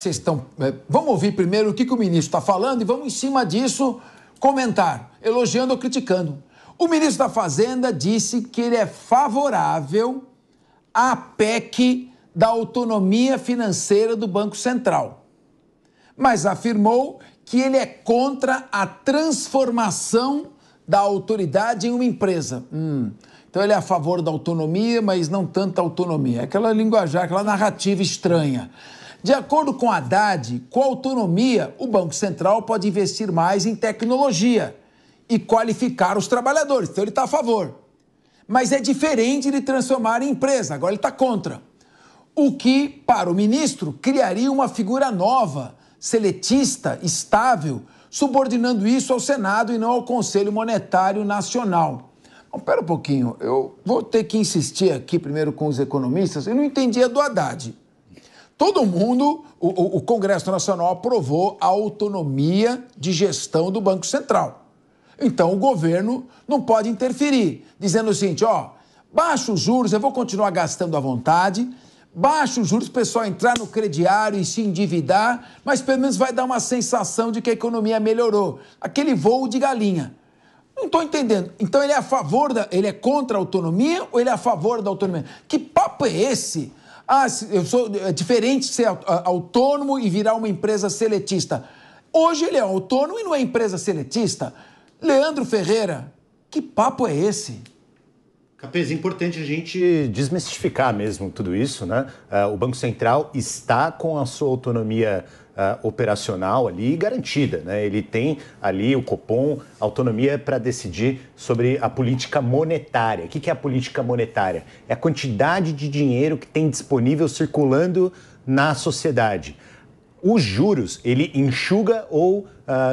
Vocês estão. É, vamos ouvir primeiro o que, que o ministro está falando e vamos, em cima disso, comentar, elogiando ou criticando. O ministro da Fazenda disse que ele é favorável à PEC da autonomia financeira do Banco Central, mas afirmou que ele é contra a transformação da autoridade em uma empresa. Hum. Então ele é a favor da autonomia, mas não tanta autonomia. Aquela linguajar, aquela narrativa estranha. De acordo com Haddad, com autonomia, o Banco Central pode investir mais em tecnologia e qualificar os trabalhadores. Então ele está a favor. Mas é diferente de transformar em empresa, agora ele está contra. O que, para o ministro, criaria uma figura nova, seletista, estável, subordinando isso ao Senado e não ao Conselho Monetário Nacional. Bom, pera um pouquinho, eu vou ter que insistir aqui primeiro com os economistas. Eu não entendia do Haddad. Todo mundo, o, o Congresso Nacional aprovou a autonomia de gestão do Banco Central. Então o governo não pode interferir, dizendo o seguinte: ó, baixa os juros, eu vou continuar gastando à vontade, baixa os juros, o pessoal entrar no crediário e se endividar, mas pelo menos vai dar uma sensação de que a economia melhorou. Aquele voo de galinha. Não estou entendendo. Então ele é a favor da. ele é contra a autonomia ou ele é a favor da autonomia? Que papo é esse? Ah, eu sou é diferente ser autônomo e virar uma empresa seletista. Hoje ele é autônomo e não é empresa seletista. Leandro Ferreira, que papo é esse? Capês, é importante a gente desmistificar mesmo tudo isso, né? É, o Banco Central está com a sua autonomia uh, operacional ali garantida. Né? Ele tem ali o Copom autonomia para decidir sobre a política monetária. O que, que é a política monetária? É a quantidade de dinheiro que tem disponível circulando na sociedade os juros ele enxuga ou uh,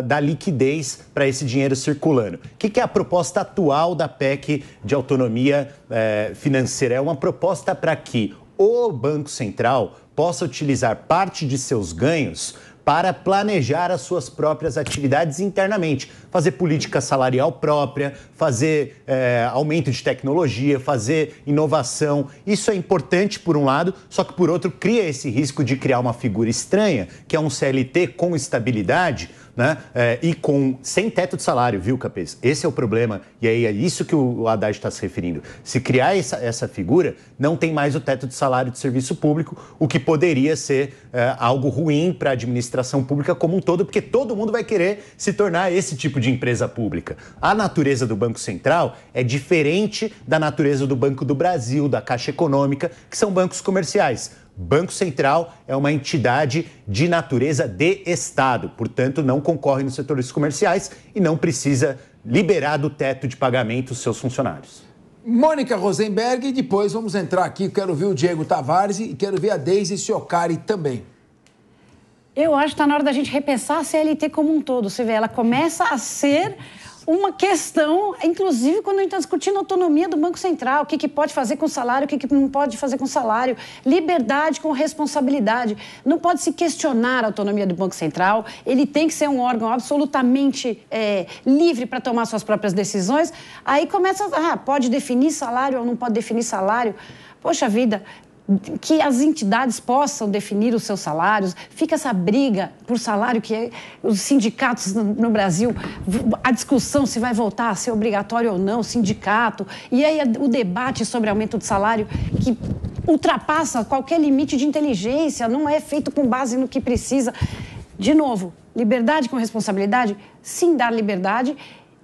dá liquidez para esse dinheiro circulando. O que, que, é a proposta atual da PEC de autonomia eh, financeira? É uma proposta para que o Banco Central possa utilizar parte de seus ganhos para planejar as suas próprias atividades internamente, fazer política salarial própria, fazer é, aumento de tecnologia, fazer inovação. Isso é importante por um lado, só que por outro cria esse risco de criar uma figura estranha, que é um CLT com estabilidade, né? É, e com sem teto de salário, viu, Capês? Esse é o problema. E aí é isso que o Haddad está se referindo. Se criar essa, essa figura, não tem mais o teto de salário de serviço público, o que poderia ser é, algo ruim para a administração pública como um todo, porque todo mundo vai querer se tornar esse tipo de empresa pública. A natureza do Banco Central é diferente da natureza do Banco do Brasil, da Caixa Econômica, que são bancos comerciais. Banco Central é uma entidade de natureza de Estado, portanto, não concorre nos setores comerciais e não precisa liberar do teto de pagamento os seus funcionários. Mônica Rosenberg, e depois vamos entrar aqui. Quero ver o Diego Tavares e quero ver a Deise Siocari também. Eu acho que está na hora da gente repensar a CLT como um todo. Você vê, ela começa a ser uma questão, inclusive quando a gente está discutindo a autonomia do Banco Central, o que, que pode fazer com salário, o que, que não pode fazer com salário, liberdade com responsabilidade. Não pode se questionar a autonomia do Banco Central, ele tem que ser um órgão absolutamente é, livre para tomar suas próprias decisões. Aí começa, ah, pode definir salário ou não pode definir salário. Poxa vida, que as entidades possam definir os seus salários. Fica essa briga por salário que é, os sindicatos no, no, Brasil, a discussão se vai voltar a ser obrigatório ou não, sindicato, e aí o debate sobre aumento de salário que ultrapassa qualquer limite de inteligência, não é feito com base no que precisa. De novo, liberdade com responsabilidade, sim dar liberdade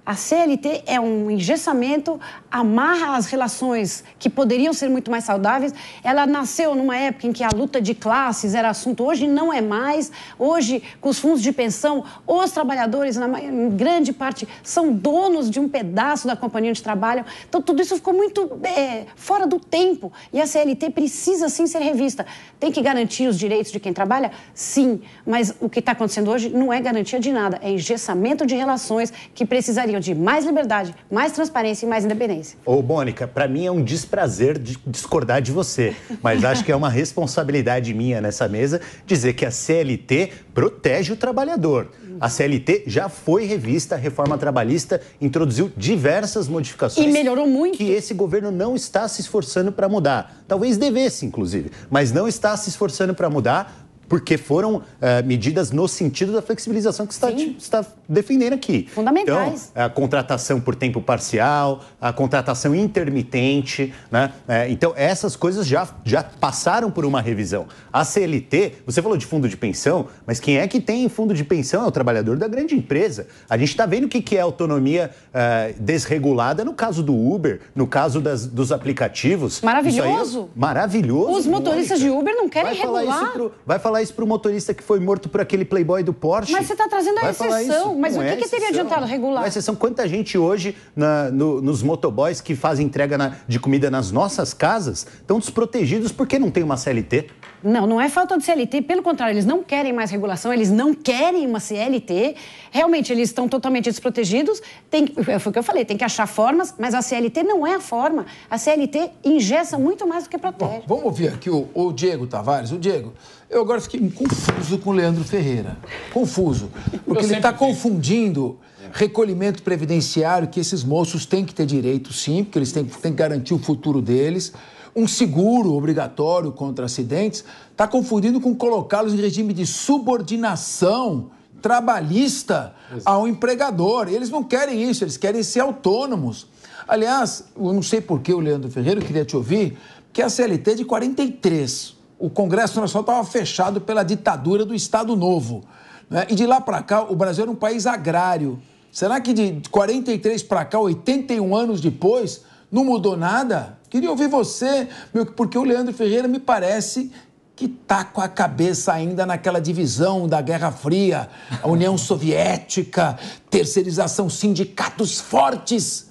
a CLT é um engessamento, amarra as relações que poderiam ser muito mais saudáveis. Ela nasceu numa época em que a luta de classes era assunto, hoje não é mais. Hoje, com os fundos de pensão, os trabalhadores, na grande parte, são donos de um pedaço da companhia onde trabalham. Então, tudo isso ficou muito é, fora do tempo. E a CLT precisa sim ser revista. Tem que garantir os direitos de quem trabalha? Sim. Mas o que está acontecendo hoje não é garantia de nada, é engessamento de relações que precisaria gostariam de mais liberdade, mais transparência e mais independência. Ô, Mônica, para mim é um desprazer de discordar de você, mas acho que é uma responsabilidade minha nessa mesa dizer que a CLT protege o trabalhador. A CLT já foi revista, a reforma trabalhista introduziu diversas modificações. E melhorou muito. Que esse governo não está se esforçando para mudar. Talvez devesse, inclusive, mas não está se esforçando para mudar porque foram eh, medidas no sentido da flexibilização que está, está defendendo aqui. Fundamentais. Então, a contratação por tempo parcial, a contratação intermitente, né? É, então, essas coisas já, já passaram por uma revisão. A CLT, você falou de fundo de pensão, mas quem é que tem fundo de pensão é o trabalhador da grande empresa. A gente está vendo o que, que é autonomia eh, desregulada no caso do Uber, no caso das, dos aplicativos. É maravilhoso. É maravilhoso. Os motoristas Mônica. de Uber não querem vai regular. Falar pro, vai falar falar isso para o motorista que foi morto por aquele playboy do Porsche. Mas você está trazendo a exceção. Mas não o que, é que teria adiantado regular? A é exceção, quanta gente hoje na, no, nos motoboys que fazem entrega na, de comida nas nossas casas estão desprotegidos porque não tem uma CLT? Não, não é falta de CLT, pelo contrário, eles não querem mais regulação, eles não querem uma CLT. Realmente, eles estão totalmente desprotegidos. Tem, foi o que eu falei, tem que achar formas, mas a CLT não é a forma. A CLT ingessa muito mais do que protege. Bom, vamos ouvir aqui o, o Diego Tavares. O Diego, eu agora fiquei confuso com o Leandro Ferreira. Confuso. Porque ele está confundindo é. recolhimento previdenciário, que esses moços têm que ter direito, sim, porque eles têm, têm que garantir o futuro deles. Um seguro obrigatório contra acidentes. Está confundindo com colocá-los em regime de subordinação trabalhista ao empregador. E eles não querem isso, eles querem ser autônomos. Aliás, eu não sei por que o Leandro Ferreira, eu queria te ouvir, que a CLT é de 43 o Congresso Nacional estava fechado pela ditadura do Estado Novo. Né? E de lá para cá, o Brasil era um país agrário. Será que de 43 para cá, 81 anos depois, não mudou nada? Queria ouvir você, meu, porque o Leandro Ferreira me parece que tá com a cabeça ainda naquela divisão da Guerra Fria, a União Soviética, terceirização, sindicatos fortes,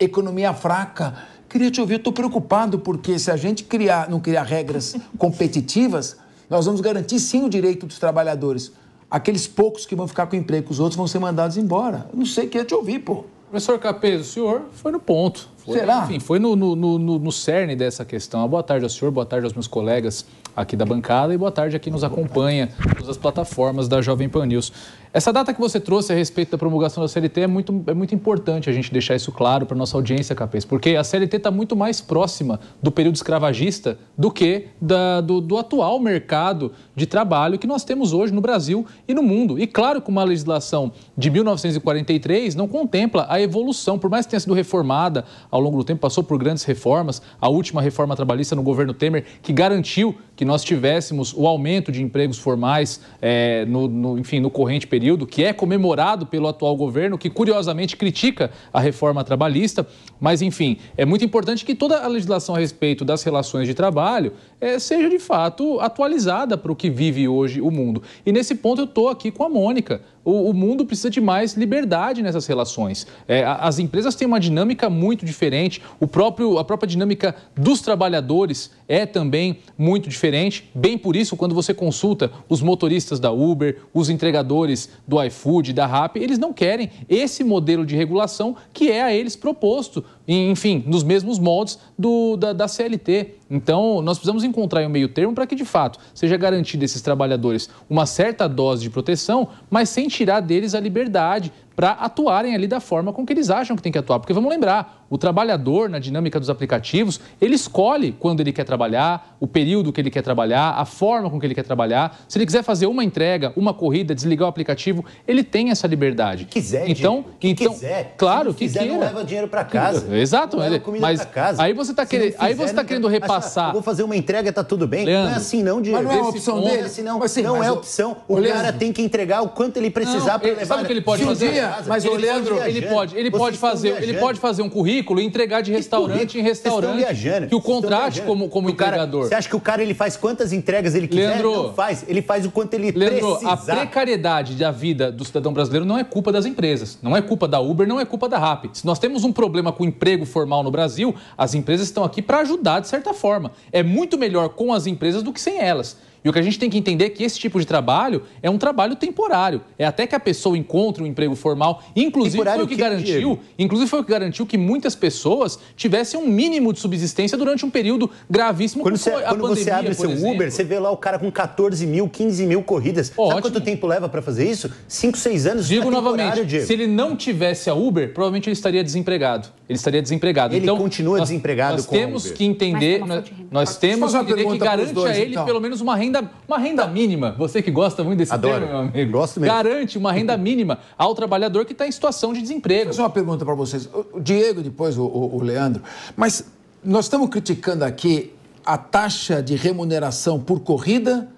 economia fraca. Queria te ouvir, estou preocupado porque se a gente criar, não criar regras competitivas, nós vamos garantir sim o direito dos trabalhadores. Aqueles poucos que vão ficar com emprego, os outros vão ser mandados embora. não sei, queria te ouvir, pô. Professor Capês, o senhor foi no ponto. Foi, Será? Enfim, foi no, no, no, no, cerne dessa questão. Ah, boa tarde ao senhor, boa tarde aos meus colegas aqui da bancada e boa tarde a quem nos acompanha nas plataformas da Jovem Pan News. Essa data que você trouxe a respeito da promulgação da CLT é muito, é muito importante a gente deixar isso claro para nossa audiência, Capês, porque a CLT está muito mais próxima do período escravagista do que da, do, do atual mercado de trabalho que nós temos hoje no Brasil e no mundo. E claro que uma legislação de 1943 não contempla a evolução, por mais que tenha sido reformada ao longo do tempo, passou por grandes reformas, a última reforma trabalhista no governo Temer, que garantiu que nós tivéssemos o aumento de empregos formais, é, no, no, enfim, no corrente período período, que é comemorado pelo atual governo, que curiosamente critica a reforma trabalhista. Mas, enfim, é muito importante que toda a legislação a respeito das relações de trabalho é, seja de fato atualizada para o que vive hoje o mundo. E nesse ponto eu estou aqui com a Mônica o, o mundo precisa de mais liberdade nessas relações. É, as empresas têm uma dinâmica muito diferente, o próprio, a própria dinâmica dos trabalhadores é também muito diferente. Bem por isso, quando você consulta os motoristas da Uber, os entregadores do iFood, da RAP, eles não querem esse modelo de regulação que é a eles proposto enfim, nos mesmos moldes do, da, da CLT. Então, nós precisamos encontrar um meio termo para que, de fato, seja garantida a esses trabalhadores uma certa dose de proteção, mas sem tirar deles a liberdade para atuarem ali da forma com que eles acham que tem que atuar. Porque vamos lembrar, o trabalhador, na dinâmica dos aplicativos, ele escolhe quando ele quer trabalhar, o período que ele quer trabalhar, a forma com que ele quer trabalhar. Se ele quiser fazer uma entrega, uma corrida, desligar o aplicativo, ele tem essa liberdade. Que quiser, então, que então, quiser. Claro, que quiser, não leva dinheiro para casa. Exato, não leva mas casa. aí você está querendo, aí você tá querendo ah, repassar. vou fazer uma entrega, tá tudo bem. Leandro, não é assim não, Diego. Mas não é opção dele, é assim, não, mas, sim, não é mas é opção. O, o cara tem que entregar o quanto ele precisar para levar. Sabe o que ele pode fazer? Mas Leandro, ele pode, ele pode fazer, ele pode fazer um currículo e entregar de restaurante em restaurante. Que o contrate como como entregador. Você acha que o cara ele faz quantas entregas ele quiser? Leandro, não faz, ele faz o quanto ele Leandro, precisar. a precariedade da vida do cidadão brasileiro não é culpa das empresas, não é culpa da Uber, não é culpa da Rappi. Se nós temos um problema com o emprego formal no Brasil, as empresas estão aqui para ajudar de certa forma. É muito melhor com as empresas do que sem elas. E o que a gente tem que entender é que esse tipo de trabalho é um trabalho temporário. É até que a pessoa encontre um emprego formal. Inclusive foi o que, que garantiu, dinheiro? inclusive foi o que garantiu que muitas pessoas tivessem um mínimo de subsistência durante um período gravíssimo. Quando, você, quando pandemia, você abre seu exemplo. Uber, você vê lá o cara com 14 mil, 15 mil corridas. Ótimo. Sabe quanto tempo leva para fazer isso? 5, 6 anos. Digo é novamente, Diego. se ele não tivesse a Uber, provavelmente ele estaria desempregado ele estaria desempregado. Ele então, continua nós, desempregado nós temos que entender, nós, nós temos que entender que garante dois, a ele então. pelo menos uma renda, uma renda tá. mínima. Você que gosta muito desse Adoro. Termo, meu amigo. Gosto mesmo. Garante uma renda mínima ao trabalhador que está em situação de desemprego. Só uma pergunta para vocês. O Diego, depois o, o, o Leandro. Mas nós estamos criticando aqui a taxa de remuneração por corrida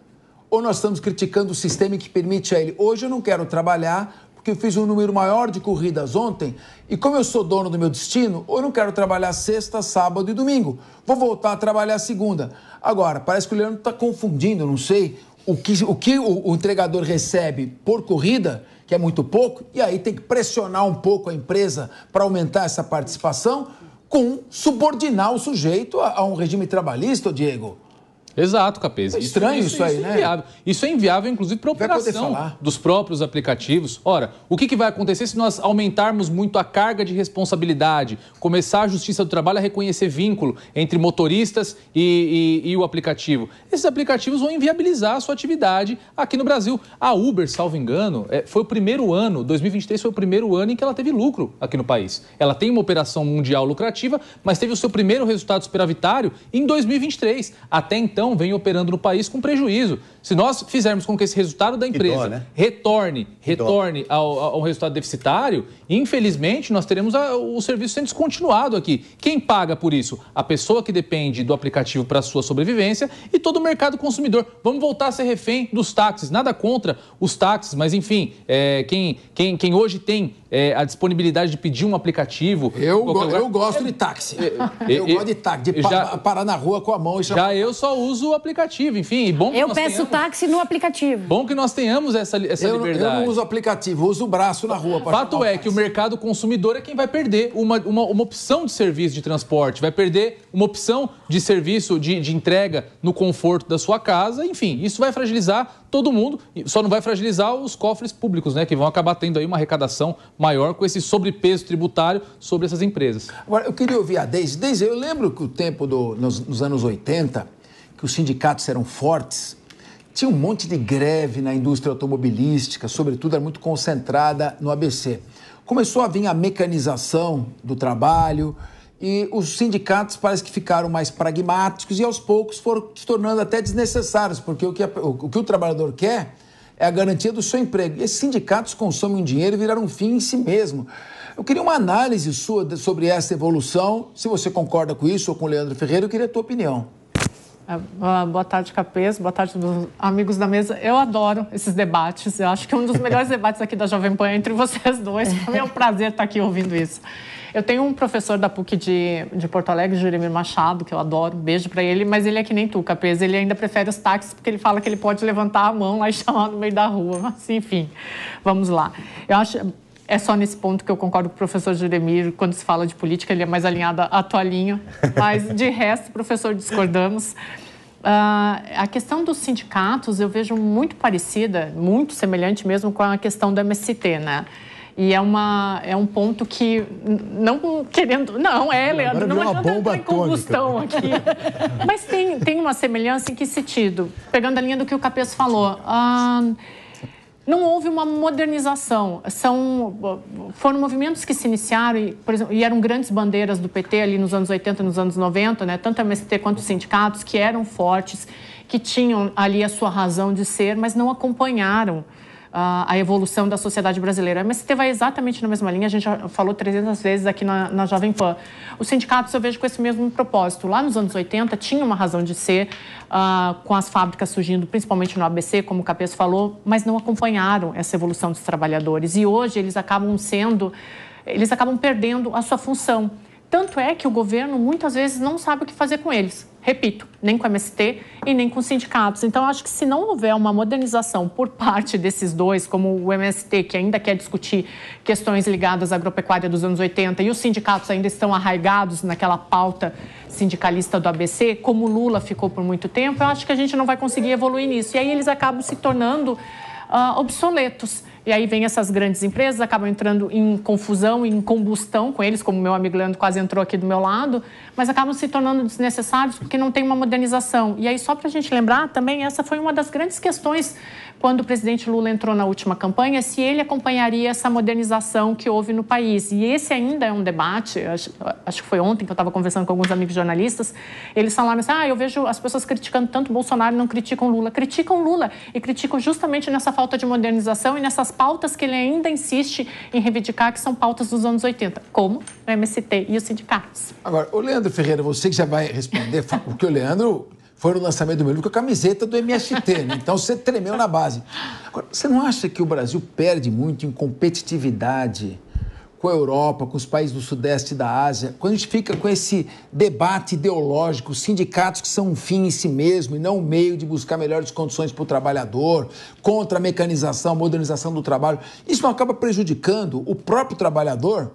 ou nós estamos criticando o sistema que permite a ele, hoje eu não quero trabalhar, porque eu fiz um número maior de corridas ontem e como eu sou dono do meu destino, eu não quero trabalhar sexta, sábado e domingo. Vou voltar a trabalhar segunda. Agora, parece que o Leandro está confundindo, não sei, o que, o, que o, o entregador recebe por corrida, que é muito pouco, e aí tem que pressionar um pouco a empresa para aumentar essa participação, com subordinar o sujeito a, a um regime trabalhista, Diego. Exato, Capês. É estranho isso, isso, isso aí, isso é né? Inviável. Isso é inviável, inclusive, para a operação dos próprios aplicativos. Ora, o que, que, vai acontecer se nós aumentarmos muito a carga de responsabilidade, começar a Justiça do Trabalho a reconhecer vínculo entre motoristas e, e, e o aplicativo? Esses aplicativos vão inviabilizar a sua atividade aqui no Brasil. A Uber, salvo engano, é, foi o primeiro ano, 2023 foi o primeiro ano em que ela teve lucro aqui no país. Ela tem uma operação mundial lucrativa, mas teve o seu primeiro resultado superavitário em 2023. Até então, vem operando no país com prejuízo. Se nós fizermos com que esse resultado da empresa dó, né? retorne, retorne ao, ao, resultado deficitário, infelizmente nós teremos a, o serviço sendo descontinuado aqui. Quem paga por isso? A pessoa que depende do aplicativo para sua sobrevivência e todo o mercado consumidor. Vamos voltar a ser refém dos táxis. Nada contra os táxis, mas enfim, é, quem, quem, quem hoje tem é, a disponibilidade de pedir um aplicativo. Eu, go, eu gosto é, de táxi. É, é, eu, gosto de táxi, de já, parar na rua com a mão e já. Já eu só uso uso o aplicativo, enfim. bom eu peço tenhamos... táxi no aplicativo. Bom que nós tenhamos essa, essa eu, liberdade. Eu não uso aplicativo, uso o braço na rua. Fato é que o mercado consumidor é quem vai perder uma, uma, uma opção de serviço de transporte, vai perder uma opção de serviço de, de entrega no conforto da sua casa, enfim, isso vai fragilizar todo mundo, só não vai fragilizar os cofres públicos, né, que vão acabar tendo aí uma arrecadação maior com esse sobrepeso tributário sobre essas empresas. Agora, eu queria ouvir a Deise. Deise, eu lembro que o tempo do, nos, nos anos 80, que os sindicatos eram fortes, tinha um monte de greve na indústria automobilística, sobretudo era muito concentrada no ABC. Começou a vir a mecanização do trabalho e os sindicatos parece que ficaram mais pragmáticos e aos poucos foram se tornando até desnecessários, porque o que, a, o, que o trabalhador quer é a garantia do seu emprego. E esses sindicatos consomem um dinheiro e viraram um fim em si mesmo. Eu queria uma análise sua sobre essa evolução, se você concorda com isso ou com o Leandro Ferreira, eu queria a tua opinião. É, ah, boa tarde, Capês. Boa tarde, amigos da mesa. Eu adoro esses debates. Eu acho que é um dos melhores debates aqui da Jovem Pan entre vocês dois. Para mim é um prazer estar aqui ouvindo isso. Eu tenho um professor da PUC de, de Porto Alegre, Juremir Machado, que eu adoro. Beijo para ele, mas ele é que nem tu, Capês. Ele ainda prefere os táxis porque ele fala que ele pode levantar a mão lá e chamar no meio da rua. Mas, enfim, vamos lá. Eu acho é só nesse ponto que eu concordo com o professor Jeremir, quando se fala de política, ele é mais alinhado à toalhinha. Mas, de resto, professor, discordamos. Uh, a questão dos sindicatos eu vejo muito parecida, muito semelhante mesmo com a questão do MST, né? E é, uma, é um ponto que, não querendo. Não, é, Leandro, não adianta entrar em combustão aqui. Mas tem, tem uma semelhança em que sentido? Pegando a linha do que o Capês falou. Uh, não houve uma modernização. São, foram movimentos que se iniciaram e, exemplo, e, eram grandes bandeiras do PT ali nos anos 80, nos anos 90, né? tanto a MST quanto os sindicatos, que eram fortes, que tinham ali a sua razão de ser, mas não acompanharam a evolução da sociedade brasileira. A MST vai exatamente na mesma linha, a gente já falou 300 vezes aqui na, na Jovem Pan. Os sindicatos eu vejo com esse mesmo propósito. Lá nos anos 80 tinha uma razão de ser, uh, com as fábricas surgindo principalmente no ABC, como o Capes falou, mas não acompanharam essa evolução dos trabalhadores. E hoje eles acabam sendo, eles acabam perdendo a sua função. Tanto é que o governo muitas vezes não sabe o que fazer com eles. Repito, nem com o MST e nem com os sindicatos. Então, acho que se não houver uma modernização por parte desses dois, como o MST, que ainda quer discutir questões ligadas à agropecuária dos anos 80, e os sindicatos ainda estão arraigados naquela pauta sindicalista do ABC, como Lula ficou por muito tempo, eu acho que a gente não vai conseguir evoluir nisso. E aí eles acabam se tornando uh, obsoletos. E aí vem essas grandes empresas, acabam entrando em confusão, em combustão com eles, como meu amigo Leandro quase entrou aqui do meu lado, mas acabam se tornando desnecessários porque não tem uma modernização. E aí, só para a gente lembrar, também essa foi uma das grandes questões quando o presidente Lula entrou na última campanha, se ele acompanharia essa modernização que houve no país. E esse ainda é um debate, acho, acho que foi ontem que eu estava conversando com alguns amigos jornalistas, eles falaram assim, ah, eu vejo as pessoas criticando tanto Bolsonaro, não criticam Lula. Criticam Lula e criticam justamente nessa falta de modernização e nessas pautas que ele ainda insiste em reivindicar, que são pautas dos anos 80, como o MST e os sindicatos. Agora, o Leandro Ferreira, você que já vai responder, porque o Leandro foi no lançamento do meu livro com a camiseta do MST, né? então você tremeu na base. Agora, você não acha que o Brasil perde muito em competitividade com a Europa, com os países do Sudeste da Ásia, quando a gente fica com esse debate ideológico, sindicatos que são um fim em si mesmo e não um meio de buscar melhores condições para o trabalhador, contra a mecanização, modernização do trabalho, isso não acaba prejudicando o próprio trabalhador?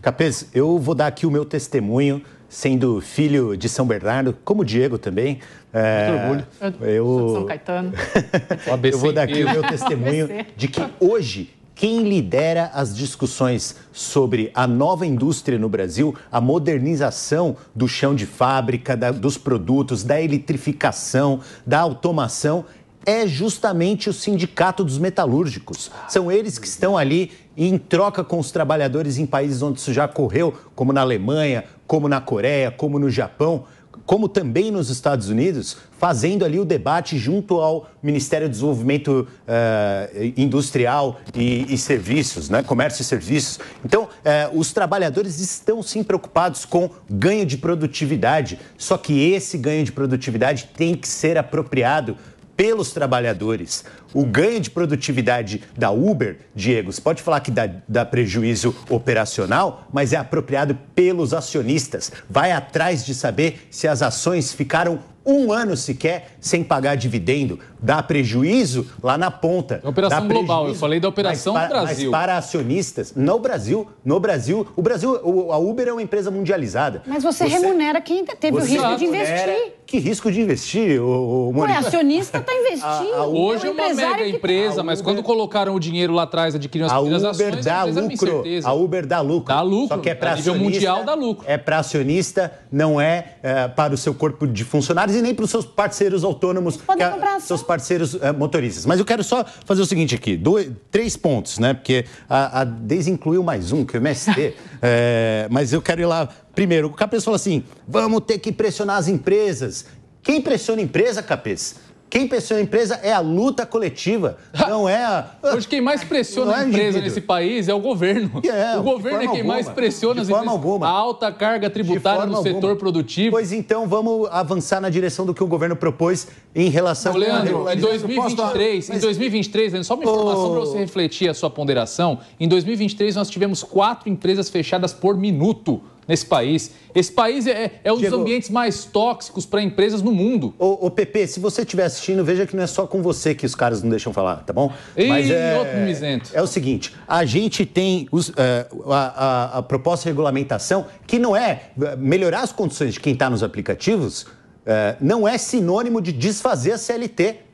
Capês, eu vou dar aqui o meu testemunho sendo filho de São Bernardo, como o Diego também. É, orgulho. Eu... São Caetano. eu vou dar aqui o meu testemunho de que hoje quem lidera as discussões sobre a nova indústria no Brasil, a modernização do chão de fábrica, da, dos produtos, da eletrificação, da automação, é justamente o Sindicato dos Metalúrgicos. São eles que estão ali em troca com os trabalhadores em países onde isso já ocorreu, como na Alemanha, como na Coreia, como no Japão como também nos Estados Unidos, fazendo ali o debate junto ao Ministério do Desenvolvimento eh, Industrial e, e, Serviços, né? Comércio e Serviços. Então, eh, os trabalhadores estão sim preocupados com ganho de produtividade, só que esse ganho de produtividade tem que ser apropriado pelos trabalhadores. O ganho de produtividade da Uber, Diego, você pode falar que dá, dá, prejuízo operacional, mas é apropriado pelos acionistas. Vai atrás de saber se as ações ficaram um ano sequer sem pagar dividendo. Dá prejuízo lá na ponta. É operação global, eu falei da operação para, Brasil. Mas para acionistas, no Brasil, no Brasil, o Brasil, a Uber é uma empresa mundializada. Mas você, você remunera quem teve o risco de investir que risco de investir, o, o Ué, acionista está investindo. A, a hoje é uma mega tá- empresa, que... mas Uber... quando colocaram o dinheiro lá atrás adquiriram as a Uber ações, dá lucro, a Uber dá lucro. Dá lucro. Só que é para nível mundial dá lucro. É para acionista, não é, é, para o seu corpo de funcionários e nem para os seus parceiros autônomos, que, é seus parceiros é, motoristas. Mas eu quero só fazer o seguinte aqui, dois, três pontos, né? Porque a, a incluiu mais um que é o MST, é, mas eu quero ir lá Primeiro, o Capes falou assim: vamos ter que pressionar as empresas. Quem pressiona a empresa, Capes? Quem pressiona a empresa é a luta coletiva, não é a... Hoje quem mais pressiona é a empresa nesse país é o governo. É, o governo é quem alguma, mais pressiona as empresas. Alguma. A alta carga tributária no alguma. setor produtivo. Pois então, vamos avançar na direção do que o governo propôs em relação... Não, Leandro, em 2023, Mas... em 2023, Leandro, só uma informação oh. para você refletir a sua ponderação. Em 2023, nós tivemos quatro empresas fechadas por minuto nesse país. Esse país é, é um dos ambientes mais tóxicos para empresas no mundo. Ô, ô, PP, se você estiver assistindo, veja que não é só com você que os caras não deixam falar, tá bom? Mas é, outro mimizento. É o seguinte, a gente tem os, é, a, a, a, proposta de regulamentação que não é, é melhorar as condições de quem está nos aplicativos, é, não é sinônimo de desfazer a CLT.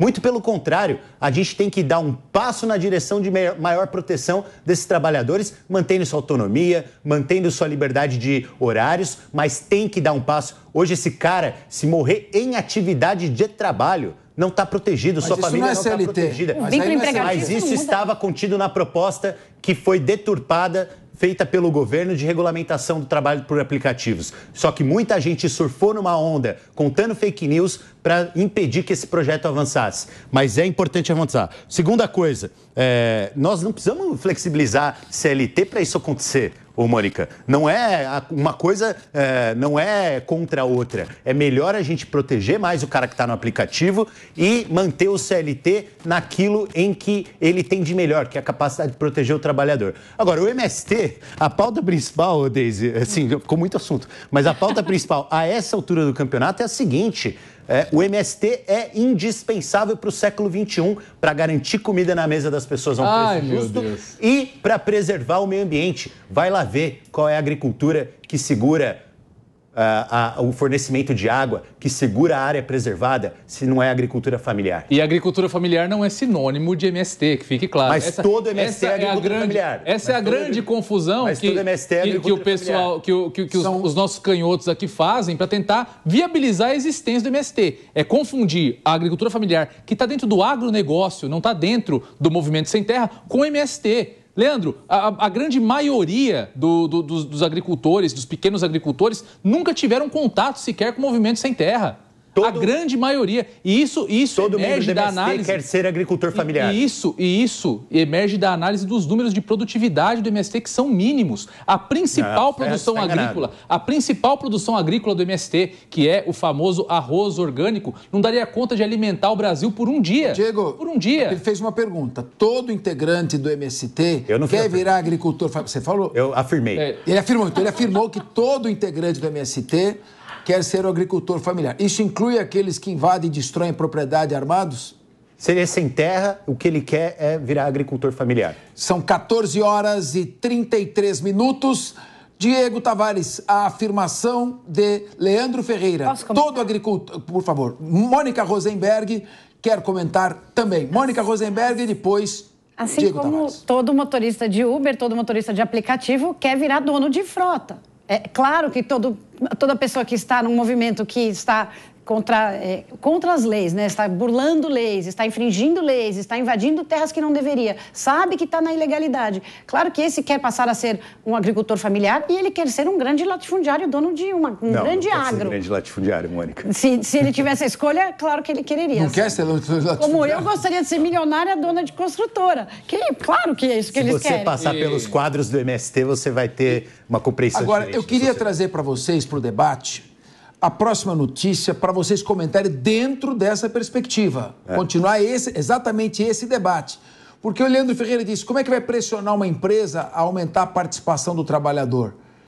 Muito pelo contrário, a gente tem que dar um passo na direção de maior proteção desses trabalhadores, mantendo sua autonomia, mantendo sua liberdade de horários, mas tem que dar um passo. Hoje, esse cara, se morrer em atividade de trabalho, não está protegido, mas sua família não está é protegida. Mas, mas, é mas isso estava contido na proposta que foi deturpada feita pelo governo de regulamentação do trabalho por aplicativos. Só que muita gente surfou numa onda contando fake news, para impedir que esse projeto avançasse. Mas é importante avançar. Segunda coisa, é, nós não precisamos flexibilizar CLT para isso acontecer. Ô, Mônica, não é uma coisa, é, não é contra a outra. É melhor a gente proteger mais o cara que está no aplicativo e manter o CLT naquilo em que ele tem de melhor, que é a capacidade de proteger o trabalhador. Agora, o MST, a pauta principal, Daisy, assim, ficou muito assunto, mas a pauta principal a essa altura do campeonato é a seguinte: é, o MST é indispensável para o século XXI para garantir comida na mesa das pessoas a é um Ai, preço justo e para preservar o meio ambiente. Vai lá ver qual é a agricultura que segura a, o fornecimento de água que segura a área preservada se não é agricultura familiar. E agricultura familiar não é sinônimo de MST, que fique claro. Mas essa, todo MST é, é agricultura é grande, familiar. Essa mas é a grande confusão que, é que, que, o pessoal, que, que, os, os, nossos canhotos aqui fazem para tentar viabilizar a existência do MST. É confundir a agricultura familiar, que está dentro do agronegócio, não está dentro do movimento sem terra, com o MST. Leandro, a, a grande maioria do, do, dos, dos agricultores, dos pequenos agricultores, nunca tiveram contato sequer com o movimento sem terra. Todo, a grande maioria. E isso, isso todo emerge da análise. quer ser agricultor familiar. E isso, e isso emerge da análise dos números de produtividade do MST, que são mínimos. A principal ah, produção tá agrícola, a principal produção agrícola do MST, que é o famoso arroz orgânico, não daria conta de alimentar o Brasil por um dia. Diego, por um dia. Ele fez uma pergunta. Todo integrante do MST quer virar agricultor. Você falou? Eu afirmei. É. Ele afirmou, então ele afirmou que todo integrante do MST quer ser o agricultor familiar. Isso inclui aqueles que invadem e destroem propriedade armados? Seria é sem terra, o que ele quer é virar agricultor familiar. São 14 horas e 33 minutos. Diego Tavares, a afirmação de Leandro Ferreira, todo agricultor, por favor. Mônica Rosenberg quer comentar também. Mônica Rosenberg e depois Assim Diego como Tavares. todo motorista de Uber, todo motorista de aplicativo quer virar dono de frota. É claro que todo toda pessoa que está num movimento que está contra, é, contra as leis, né? está burlando leis, está infringindo leis, está invadindo terras que não deveria, sabe que está na ilegalidade. Claro que esse quer passar a ser um agricultor familiar e ele quer ser um grande latifundiário, dono de uma, um não, grande não agro. Ser um grande latifundiário, Mônica. Se, se ele tivesse a escolha, claro que ele quereria. Não quer ser latifundiário? Como eu gostaria de ser milionária, dona de construtora. Que, claro que é isso que se eles querem. Se você passar e... pelos quadros do MST, você vai ter uma compreensão Agora, eu queria trazer para vocês, para o debate, a próxima notícia para vocês comentarem dentro dessa perspectiva. É. Continuar esse, exatamente esse debate. Porque o Leandro Ferreira disse: como é que vai pressionar uma empresa a aumentar a participação do trabalhador?